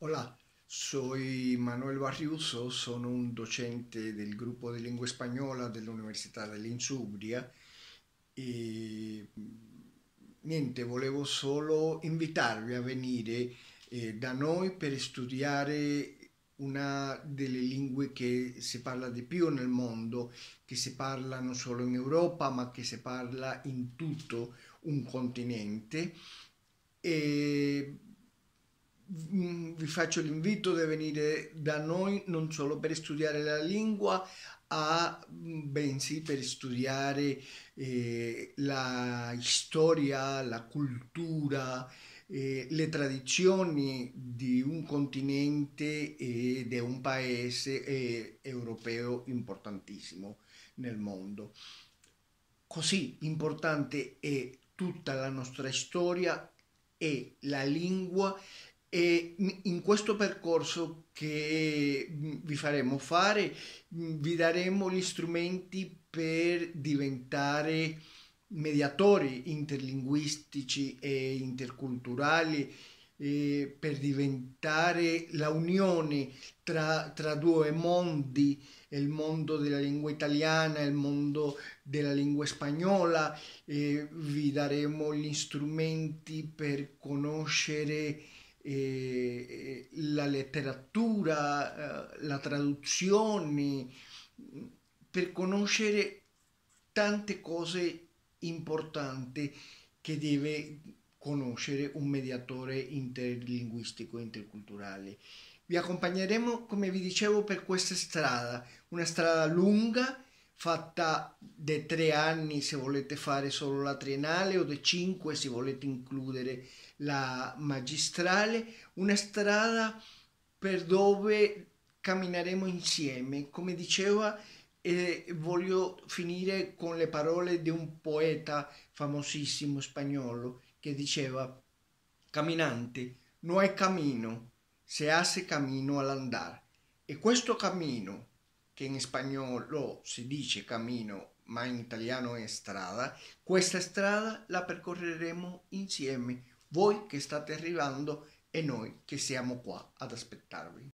Hola, soy Manuel Barriuso, sono un docente del gruppo di lingua spagnola dell'Università dell'Insubria e mm, niente, volevo solo invitarvi a venire eh, da noi per studiare una delle lingue che si parla di più nel mondo, che si parla non solo in Europa, ma che si parla in tutto un continente. E vi faccio l'invito di venire da noi non solo per studiare la lingua, a, bensì per studiare eh, la storia, la cultura, eh, le tradizioni di un continente e di un paese eh, europeo importantissimo nel mondo. Così importante è tutta la nostra storia e la lingua e in questo percorso che mm, vi faremo fare mm, vi daremo gli strumenti per diventare mediatori interlinguistici e interculturali eh, per diventare la unione tra, tra due mondi, il mondo della lingua italiana e il mondo della lingua spagnola. Eh, vi daremo gli strumenti per conoscere eh, la letteratura, eh, la traduzione, per conoscere tante cose importanti che deve conoscere un mediatore interlinguistico, interculturale. Vi accompagneremo, come vi dicevo, per questa strada, una strada lunga fatta di tre anni se volete fare solo la triennale o di cinque se volete includere la magistrale, una strada per dove cammineremo insieme. Come diceva, eh, voglio finire con le parole di un poeta famosissimo spagnolo che diceva, camminante, non è cammino, se hace cammino all'andare. E questo cammino che in spagnolo si dice camino ma in italiano è strada, questa strada la percorreremo insieme, voi che state arrivando e noi che siamo qua ad aspettarvi.